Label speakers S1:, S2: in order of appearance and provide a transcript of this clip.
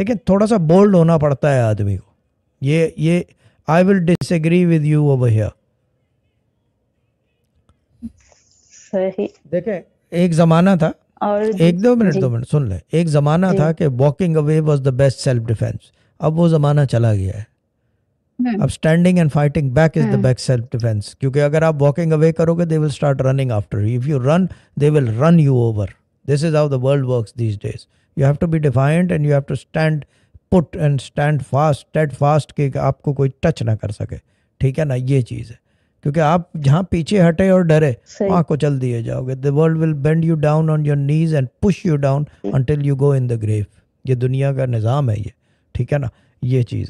S1: लेकिन थोड़ा सा बोल्ड होना पड़ता है आदमी को ये ये I will disagree with you over here
S2: सही देखें
S1: एक जमाना था और एक दो मिनट दो मिनट सुन ले एक जमाना था कि walking away was the best self defence अब वो जमाना चला गया है
S3: हम्म।
S4: अब
S1: standing and fighting back is the best self defence क्योंकि अगर आप वॉकिंग अवे करोगे they will start running after if you run they will run you over This is how the world works these days. You have to be defiant and you have to stand put and stand fast, steadfast कि आपको कोई touch ना कर सके ठीक है ना ये चीज़ है क्योंकि आप जहाँ पीछे हटे और डरे वहाँ को चल दिए जाओगे the world will bend you down on your knees and push you down until you go in the grave ये दुनिया का निज़ाम है ये ठीक है ना ये चीज़ है